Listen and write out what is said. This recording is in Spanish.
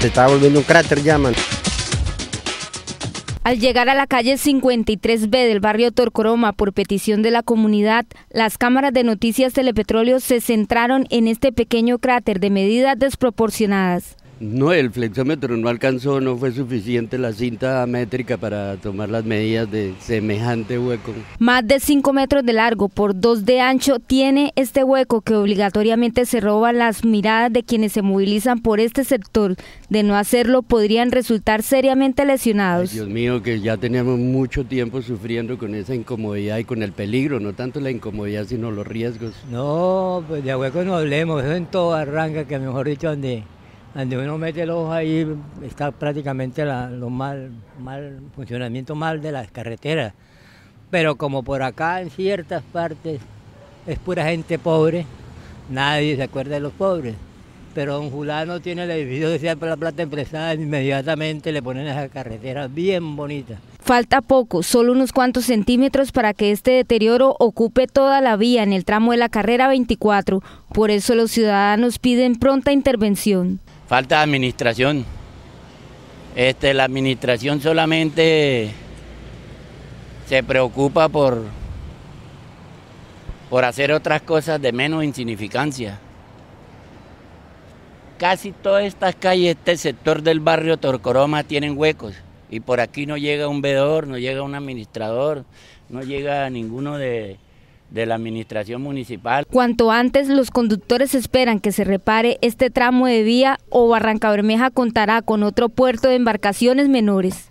Se estaba volviendo un cráter llaman. Al llegar a la calle 53B del barrio Torcoroma por petición de la comunidad, las cámaras de noticias Telepetróleo se centraron en este pequeño cráter de medidas desproporcionadas. No, el flexómetro no alcanzó, no fue suficiente la cinta métrica para tomar las medidas de semejante hueco. Más de 5 metros de largo por 2 de ancho tiene este hueco que obligatoriamente se roba las miradas de quienes se movilizan por este sector. De no hacerlo podrían resultar seriamente lesionados. Dios mío, que ya teníamos mucho tiempo sufriendo con esa incomodidad y con el peligro, no tanto la incomodidad sino los riesgos. No, pues de hueco no hablemos, eso en toda arranca que mejor dicho donde donde uno mete el ojo ahí está prácticamente el lo mal, funcionamiento mal de las carreteras. Pero como por acá en ciertas partes es pura gente pobre, nadie se acuerda de los pobres. Pero don Julano tiene el edificio de sea la plata empresada, inmediatamente le ponen esa carretera bien bonita. Falta poco, solo unos cuantos centímetros para que este deterioro ocupe toda la vía en el tramo de la carrera 24. Por eso los ciudadanos piden pronta intervención. Falta de administración. Este, la administración solamente se preocupa por, por hacer otras cosas de menos insignificancia. Casi todas estas calles, este sector del barrio Torcoroma tienen huecos y por aquí no llega un vedor, no llega un administrador, no llega ninguno de, de la administración municipal. Cuanto antes los conductores esperan que se repare este tramo de vía o Barranca Bermeja contará con otro puerto de embarcaciones menores.